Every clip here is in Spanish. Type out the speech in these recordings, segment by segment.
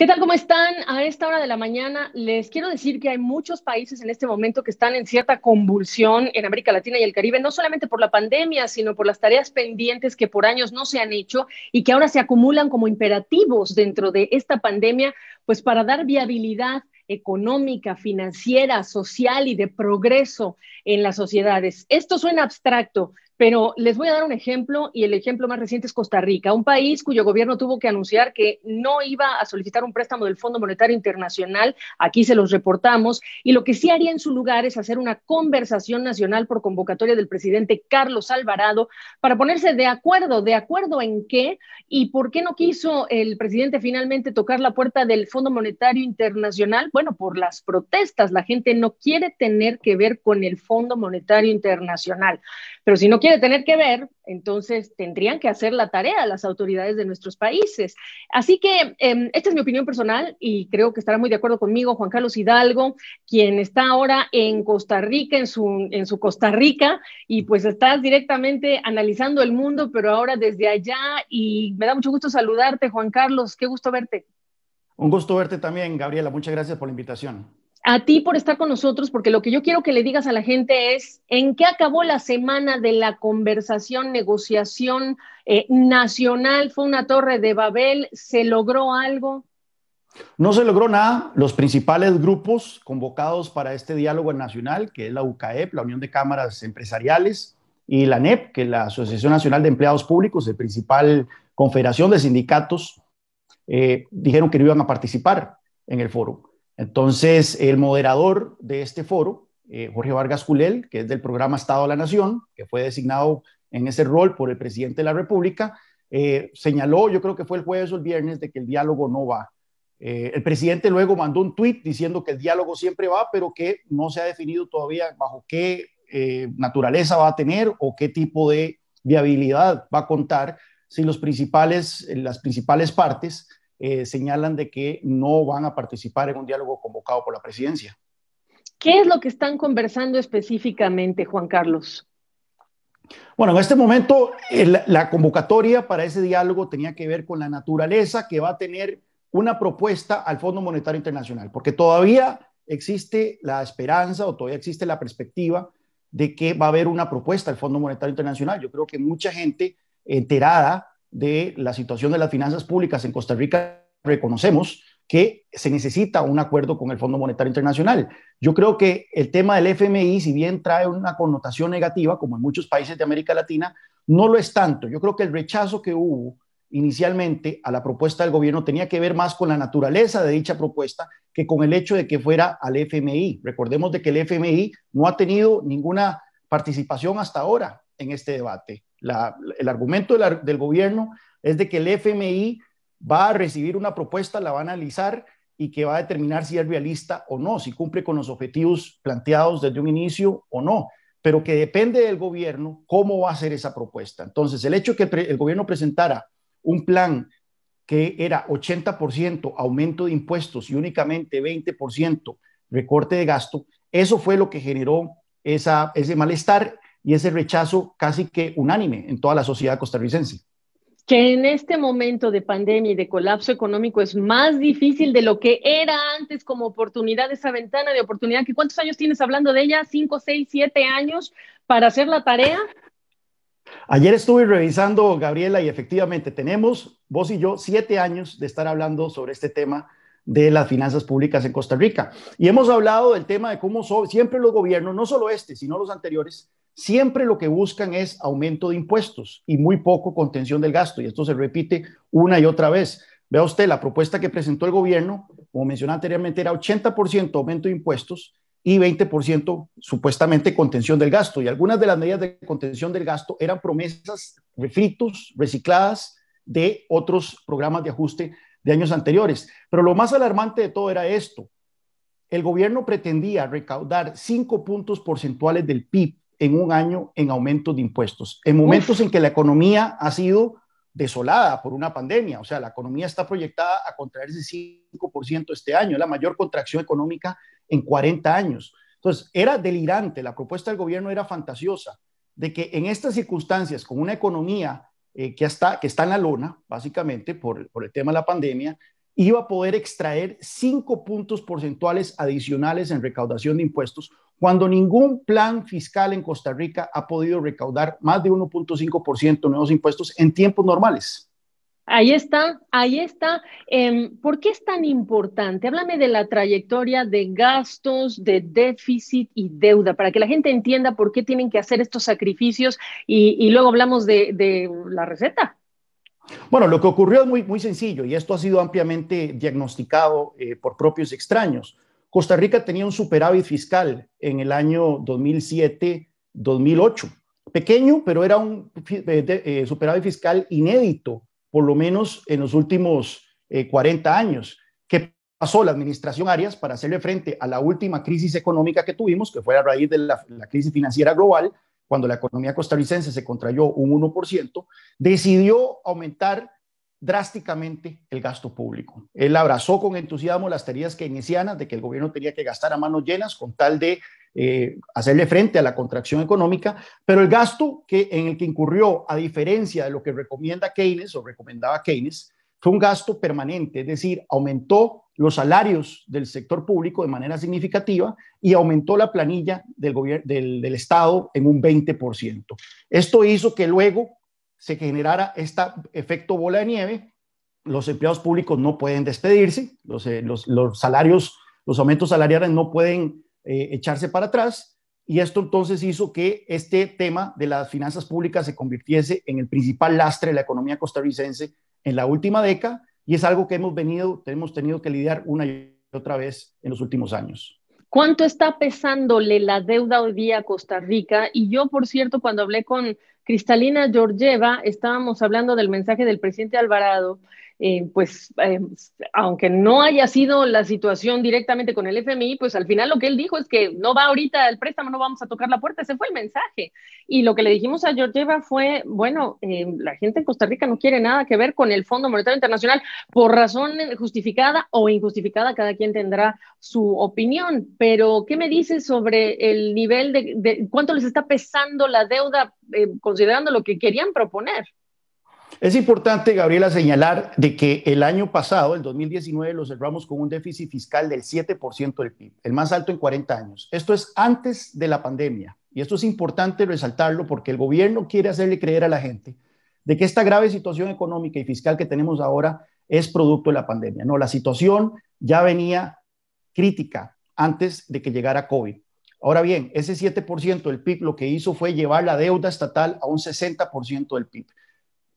¿Qué tal? ¿Cómo están? A esta hora de la mañana les quiero decir que hay muchos países en este momento que están en cierta convulsión en América Latina y el Caribe, no solamente por la pandemia, sino por las tareas pendientes que por años no se han hecho y que ahora se acumulan como imperativos dentro de esta pandemia, pues para dar viabilidad económica, financiera, social y de progreso en las sociedades. Esto suena abstracto, pero les voy a dar un ejemplo y el ejemplo más reciente es Costa Rica, un país cuyo gobierno tuvo que anunciar que no iba a solicitar un préstamo del Fondo Monetario Internacional, aquí se los reportamos, y lo que sí haría en su lugar es hacer una conversación nacional por convocatoria del presidente Carlos Alvarado para ponerse de acuerdo, de acuerdo en qué y por qué no quiso el presidente finalmente tocar la puerta del Fondo Monetario Internacional, bueno, por las protestas, la gente no quiere tener que ver con el Fondo Monetario Internacional, pero si no quiere de tener que ver, entonces tendrían que hacer la tarea las autoridades de nuestros países. Así que em, esta es mi opinión personal y creo que estará muy de acuerdo conmigo Juan Carlos Hidalgo, quien está ahora en Costa Rica, en su, en su Costa Rica, y pues estás directamente analizando el mundo, pero ahora desde allá. Y me da mucho gusto saludarte, Juan Carlos, qué gusto verte. Un gusto verte también, Gabriela. Muchas gracias por la invitación a ti por estar con nosotros, porque lo que yo quiero que le digas a la gente es en qué acabó la semana de la conversación, negociación eh, nacional, fue una torre de Babel, se logró algo. No se logró nada. Los principales grupos convocados para este diálogo nacional, que es la UCAEP, la Unión de Cámaras Empresariales, y la NEP, que es la Asociación Nacional de Empleados Públicos, la principal confederación de sindicatos, eh, dijeron que no iban a participar en el foro. Entonces, el moderador de este foro, eh, Jorge Vargas Culel, que es del programa Estado a la Nación, que fue designado en ese rol por el presidente de la República, eh, señaló, yo creo que fue el jueves o el viernes, de que el diálogo no va. Eh, el presidente luego mandó un tuit diciendo que el diálogo siempre va, pero que no se ha definido todavía bajo qué naturaleza va a tener o qué tipo de viabilidad va a contar si las principales partes eh, señalan de que no van a participar en un diálogo convocado por la presidencia. ¿Qué es lo que están conversando específicamente, Juan Carlos? Bueno, en este momento la convocatoria para ese diálogo tenía que ver con la naturaleza que va a tener una propuesta al Fondo Monetario Internacional, porque todavía existe la esperanza o todavía existe la perspectiva de que va a haber una propuesta al Fondo Monetario Internacional. Yo creo que mucha gente enterada de la situación de las finanzas públicas en Costa Rica, reconocemos que se necesita un acuerdo con el Fondo Monetario Internacional. Yo creo que el tema del FMI, si bien trae una connotación negativa, como en muchos países de América Latina, no lo es tanto. Yo creo que el rechazo que hubo inicialmente a la propuesta del gobierno tenía que ver más con la naturaleza de dicha propuesta que con el hecho de que fuera al FMI. Recordemos de que el FMI no ha tenido ninguna participación hasta ahora en este debate el argumento del gobierno es de que el FMI va a recibir una propuesta, la va a analizar y que va a determinar si es realista o no, si cumple con los objetivos planteados desde un inicio o no, pero que depende del gobierno cómo va a ser esa propuesta. Entonces, el hecho de que el gobierno presentara un plan que era 80% aumento de impuestos y únicamente 20% recorte de gasto, eso fue lo que generó esa, ese malestar y ese rechazo casi que unánime en toda la sociedad costarricense. Que en este momento de pandemia y de colapso económico es más difícil de lo que era antes como oportunidad, esa ventana de oportunidad, que cuántos años tienes hablando de ella, cinco, seis, siete años para hacer la tarea. Ayer estuve revisando, Gabriela, y efectivamente tenemos, vos y yo, siete años de estar hablando sobre este tema de las finanzas públicas en Costa Rica. Y hemos hablado del tema de cómo siempre los gobiernos, no solo este, sino los anteriores, siempre lo que buscan es aumento de impuestos y muy poco contención del gasto. Y esto se repite una y otra vez. Vea usted, la propuesta que presentó el gobierno, como mencioné anteriormente, era 80% aumento de impuestos y 20% supuestamente contención del gasto. Y algunas de las medidas de contención del gasto eran promesas refritos, recicladas de otros programas de ajuste de años anteriores. Pero lo más alarmante de todo era esto. El gobierno pretendía recaudar 5 puntos porcentuales del PIB en un año en aumentos de impuestos, en momentos en que la economía ha sido desolada por una pandemia, o sea, la economía está proyectada a contraerse 5% este año, la mayor contracción económica en 40 años. Entonces, era delirante, la propuesta del gobierno era fantasiosa, de que en estas circunstancias, con una economía eh, que, está, que está en la lona, básicamente, por, por el tema de la pandemia, iba a poder extraer 5 puntos porcentuales adicionales en recaudación de impuestos, cuando ningún plan fiscal en Costa Rica ha podido recaudar más de 1.5% nuevos impuestos en tiempos normales. Ahí está, ahí está. Em, ¿Por qué es tan importante? Háblame de la trayectoria de gastos, de déficit y deuda, para que la gente entienda por qué tienen que hacer estos sacrificios y, luego hablamos de, de la receta. Bueno, lo que ocurrió es muy, muy sencillo y esto ha sido ampliamente diagnosticado eh, por propios extraños. Costa Rica tenía un superávit fiscal en el año 2007-2008. Pequeño, pero era un eh, superávit fiscal inédito, por lo menos en los últimos 40 eh, años. que pasó la administración Arias para hacerle frente a la última crisis económica que tuvimos, que fue a raíz de la crisis financiera global? cuando la economía costarricense se contrayó un 1%, decidió aumentar drásticamente el gasto público. Él abrazó con entusiasmo las teorías keynesianas de que el gobierno tenía que gastar a manos llenas con tal de eh, hacerle frente a la contracción económica, pero el gasto que, en el que incurrió, a diferencia de lo que recomienda Keynes o recomendaba Keynes, fue un gasto permanente, es decir, aumentó los salarios del sector público de manera significativa y aumentó la planilla del, del Estado en un 20%. Esto hizo que luego se generara este efecto bola de nieve. Los empleados públicos no pueden despedirse, los, eh, salarios, los aumentos salariales no pueden eh, echarse para atrás. Y esto entonces hizo que este tema de las finanzas públicas se convirtiese en el principal lastre de la economía costarricense en la última década y es algo que hemos venido, hemos tenido que lidiar una y otra vez en los últimos años. ¿Cuánto está pesándole la deuda hoy día a Costa Rica? Y yo, por cierto, cuando hablé con Cristalina Georgieva, estábamos hablando del mensaje del presidente Alvarado eh, pues eh, aunque no haya sido la situación directamente con el FMI, pues al final lo que él dijo es que no va ahorita el préstamo, no vamos a tocar la puerta, ese fue el mensaje. Y lo que le dijimos a Georgieva fue, bueno, eh, la gente en Costa Rica no quiere nada que ver con el Fondo Monetario Internacional por razón justificada o injustificada, cada quien tendrá su opinión, pero ¿qué me dices sobre el nivel de cuánto les está pesando la deuda considerando lo que querían proponer? Es importante, Gabriela, señalar de que el año pasado, el 2019, lo cerramos con un déficit fiscal del 7% del PIB, el más alto en 40 años. Esto es antes de la pandemia. Y esto es importante resaltarlo porque el gobierno quiere hacerle creer a la gente de que esta grave situación económica y fiscal que tenemos ahora es producto de la pandemia. No, la situación ya venía crítica antes de que llegara COVID. Ahora bien, ese 7% del PIB lo que hizo fue llevar la deuda estatal a un 60% del PIB.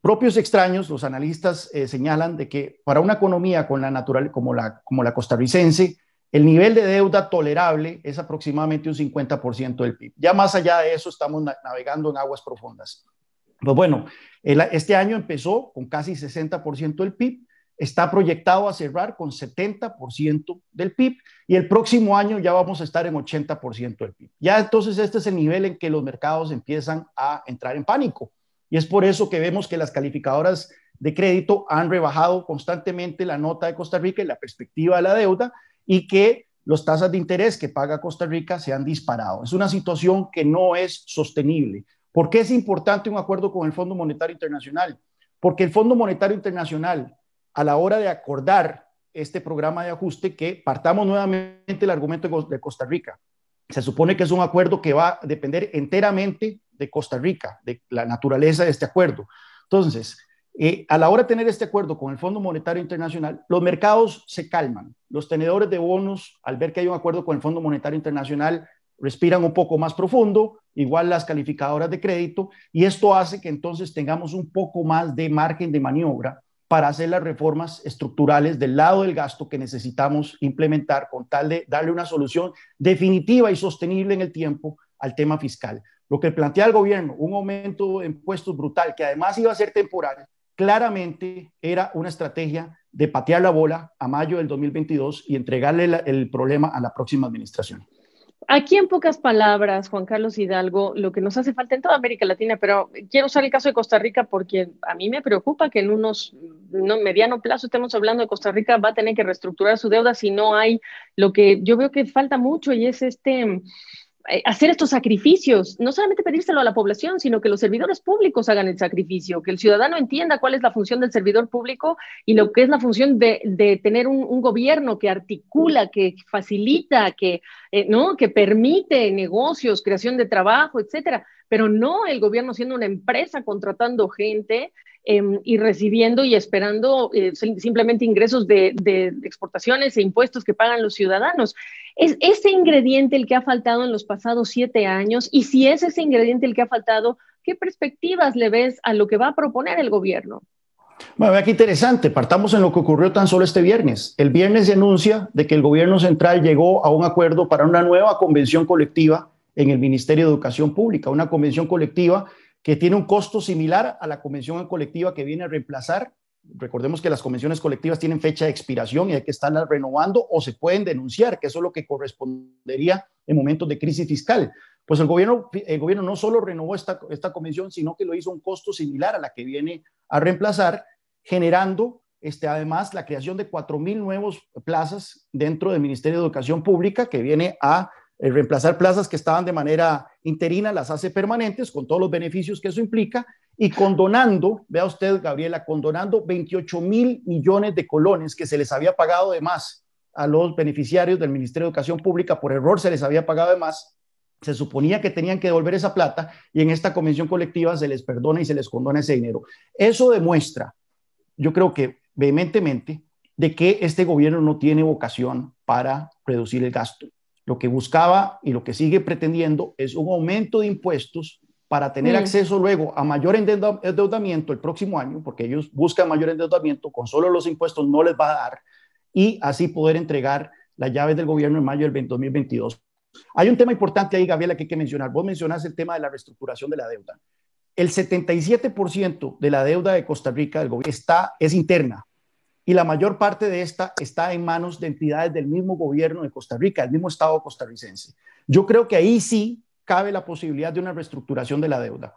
Propios extraños, los analistas eh, señalan de que para una economía con la como, la, costarricense, el nivel de deuda tolerable es aproximadamente un 50% del PIB. Ya más allá de eso, estamos navegando en aguas profundas. Pues bueno, este año empezó con casi 60% del PIB, está proyectado a cerrar con 70% del PIB y el próximo año ya vamos a estar en 80% del PIB. Ya entonces este es el nivel en que los mercados empiezan a entrar en pánico. Y es por eso que vemos que las calificadoras de crédito han rebajado constantemente la nota de Costa Rica y la perspectiva de la deuda y que las tasas de interés que paga Costa Rica se han disparado. Es una situación que no es sostenible. ¿Por qué es importante un acuerdo con el Fondo Monetario Internacional? Porque el Fondo Monetario Internacional, a la hora de acordar este programa de ajuste, que partamos nuevamente el argumento de Costa Rica, se supone que es un acuerdo que va a depender enteramente de Costa Rica, de la naturaleza de este acuerdo. Entonces, eh, a la hora de tener este acuerdo con el Fondo Monetario Internacional, los mercados se calman. Los tenedores de bonos, al ver que hay un acuerdo con el Fondo Monetario Internacional, respiran un poco más profundo, igual las calificadoras de crédito, y esto hace que entonces tengamos un poco más de margen de maniobra para hacer las reformas estructurales del lado del gasto que necesitamos implementar con tal de darle una solución definitiva y sostenible en el tiempo al tema fiscal. Lo que plantea el gobierno, un aumento de impuestos brutal, que además iba a ser temporal, claramente era una estrategia de patear la bola a mayo del 2022 y entregarle el problema a la próxima administración. Aquí en pocas palabras, Juan Carlos Hidalgo, lo que nos hace falta en toda América Latina, pero quiero usar el caso de Costa Rica porque a mí me preocupa que en unos no, mediano plazo estemos hablando de Costa Rica va a tener que reestructurar su deuda si no hay lo que yo veo que falta mucho y es este eh, hacer estos sacrificios, no solamente pedírselo a la población, sino que los servidores públicos hagan el sacrificio, que el ciudadano entienda cuál es la función del servidor público y lo que es la función de, tener un, gobierno que articula, que facilita, que, eh, ¿no? que permite negocios, creación de trabajo, etcétera. Pero no el gobierno siendo una empresa contratando gente Em, y recibiendo y esperando eh, simplemente ingresos de, exportaciones e impuestos que pagan los ciudadanos. Es ese ingrediente el que ha faltado en los pasados siete años y si es ese ingrediente el que ha faltado, ¿qué perspectivas le ves a lo que va a proponer el gobierno? Bueno, vea qué interesante. Partamos en lo que ocurrió tan solo este viernes. El viernes se anuncia de que el gobierno central llegó a un acuerdo para una nueva convención colectiva en el Ministerio de Educación Pública, una convención colectiva que tiene un costo similar a la convención colectiva que viene a reemplazar. Recordemos que las convenciones colectivas tienen fecha de expiración y hay que estarlas renovando o se pueden denunciar, que eso es lo que correspondería en momentos de crisis fiscal. Pues el gobierno, el gobierno no solo renovó esta, convención, sino que lo hizo a un costo similar a la que viene a reemplazar, generando este, además la creación de 4.000 nuevos plazas dentro del Ministerio de Educación Pública que viene a el reemplazar plazas que estaban de manera interina, las hace permanentes con todos los beneficios que eso implica y condonando, vea usted, Gabriela, condonando 28 mil millones de colones que se les había pagado de más a los beneficiarios del Ministerio de Educación Pública, por error se les había pagado de más, se suponía que tenían que devolver esa plata y en esta convención colectiva se les perdona y se les condona ese dinero. Eso demuestra, yo creo que vehementemente, de que este gobierno no tiene vocación para reducir el gasto lo que buscaba y lo que sigue pretendiendo es un aumento de impuestos para tener mm. acceso luego a mayor endeudamiento el próximo año, porque ellos buscan mayor endeudamiento, con solo los impuestos no les va a dar, y así poder entregar las llaves del gobierno en mayo del 2022. Hay un tema importante ahí, Gabriela, que hay que mencionar. Vos mencionaste el tema de la reestructuración de la deuda. El 77% de la deuda de Costa Rica del gobierno está, es interna, y la mayor parte de esta está en manos de entidades del mismo gobierno de Costa Rica, del mismo Estado costarricense. Yo creo que ahí sí cabe la posibilidad de una reestructuración de la deuda.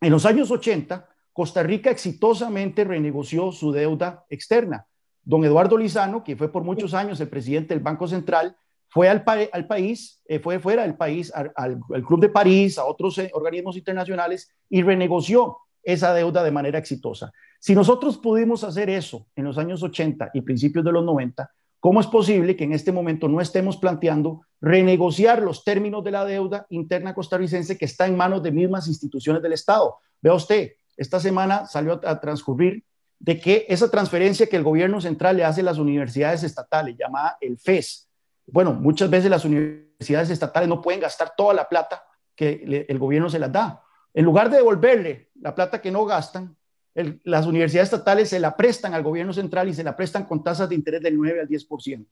En los años 80, Costa Rica exitosamente renegoció su deuda externa. Don Eduardo Lizano, que fue por muchos años el presidente del Banco Central, fue al, país, eh, fue fuera del país, al, Club de París, a otros eh, organismos internacionales y renegoció esa deuda de manera exitosa. Si nosotros pudimos hacer eso en los años 80 y principios de los 90, ¿cómo es posible que en este momento no estemos planteando renegociar los términos de la deuda interna costarricense que está en manos de mismas instituciones del Estado? Vea usted, esta semana salió a transcurrir de que esa transferencia que el gobierno central le hace a las universidades estatales, llamada el FES, bueno, muchas veces las universidades estatales no pueden gastar toda la plata que el gobierno se las da. En lugar de devolverle la plata que no gastan, las universidades estatales se la prestan al gobierno central y se la prestan con tasas de interés del 9 al 10%.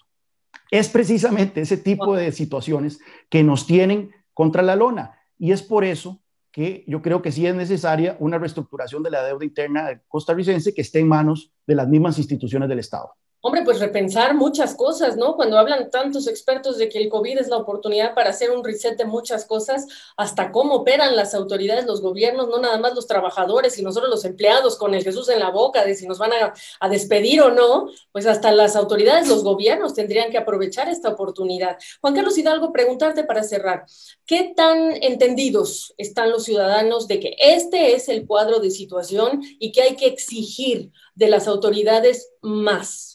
Es precisamente ese tipo de situaciones que nos tienen contra la lona. Y es por eso que yo creo que sí es necesaria una reestructuración de la deuda interna costarricense que esté en manos de las mismas instituciones del Estado. Hombre, pues repensar muchas cosas, ¿no? Cuando hablan tantos expertos de que el COVID es la oportunidad para hacer un reset de muchas cosas, hasta cómo operan las autoridades, los gobiernos, no nada más los trabajadores y nosotros los empleados con el Jesús en la boca de si nos van a, despedir o no, pues hasta las autoridades, los gobiernos tendrían que aprovechar esta oportunidad. Juan Carlos Hidalgo, preguntarte para cerrar, ¿qué tan entendidos están los ciudadanos de que este es el cuadro de situación y que hay que exigir de las autoridades más?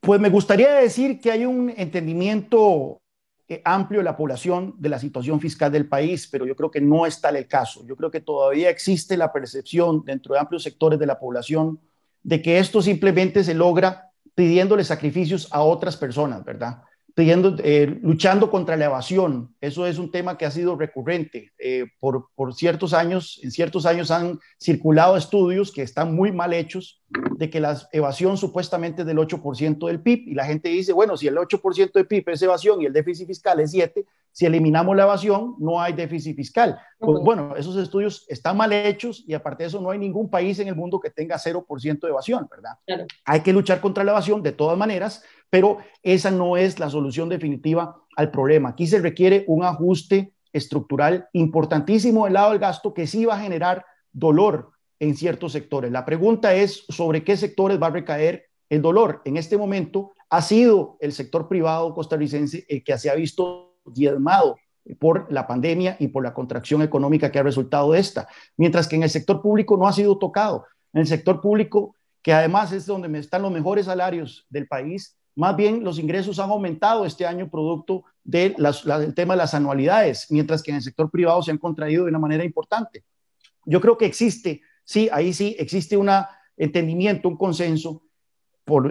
Pues me gustaría decir que hay un entendimiento eh, amplio de la población de la situación fiscal del país, pero yo creo que no es tal el caso. Yo creo que todavía existe la percepción dentro de amplios sectores de la población de que esto simplemente se logra pidiéndole sacrificios a otras personas, ¿verdad? Eh, luchando contra la evasión. Eso es un tema que ha sido recurrente. Eh, por, ciertos años, en ciertos años han circulado estudios que están muy mal hechos de que la evasión supuestamente es del 8% del PIB y la gente dice, bueno, si el 8% del PIB es evasión y el déficit fiscal es 7, si eliminamos la evasión no hay déficit fiscal. Pues, bueno, esos estudios están mal hechos y aparte de eso no hay ningún país en el mundo que tenga 0% de evasión, ¿verdad? Hay que luchar contra la evasión de todas maneras pero esa no es la solución definitiva al problema. Aquí se requiere un ajuste estructural importantísimo del lado del gasto que sí va a generar dolor en ciertos sectores. La pregunta es sobre qué sectores va a recaer el dolor. En este momento ha sido el sector privado costarricense el que se ha visto diezmado por la pandemia y por la contracción económica que ha resultado de esta, mientras que en el sector público no ha sido tocado. En el sector público, que además es donde están los mejores salarios del país, más bien, los ingresos han aumentado este año producto del tema de las anualidades, mientras que en el sector privado se han contraído de una manera importante. Yo creo que existe, sí, ahí sí, existe un entendimiento, un consenso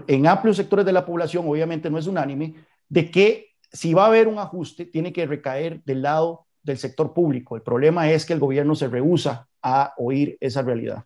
en amplios sectores de la población, obviamente no es unánime, de que si va a haber un ajuste, tiene que recaer del lado del sector público. El problema es que el gobierno se rehúsa a oír esa realidad.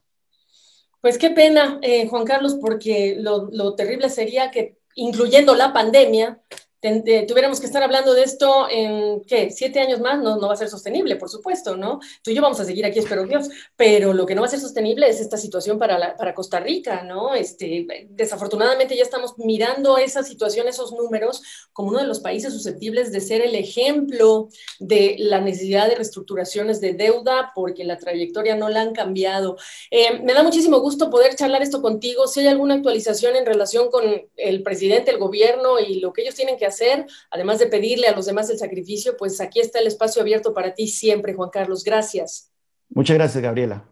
Pues qué pena, eh, Juan Carlos, porque lo terrible sería que incluyendo la pandemia, eh, tuviéramos que estar hablando de esto en, ¿qué? Siete años más no, no va a ser sostenible, por supuesto, ¿no? Tú y yo vamos a seguir aquí, espero Dios, pero lo que no va a ser sostenible es esta situación para, la, para Costa Rica, ¿no? Este, desafortunadamente ya estamos mirando esa situación, esos números, como uno de los países susceptibles de ser el ejemplo de la necesidad de reestructuraciones de deuda, porque la trayectoria no la han cambiado. Eh, me da muchísimo gusto poder charlar esto contigo. Si hay alguna actualización en relación con el presidente, el gobierno y lo que ellos tienen que hacer, hacer, además de pedirle a los demás el sacrificio, pues aquí está el espacio abierto para ti siempre, Juan Carlos. Gracias. Muchas gracias, Gabriela.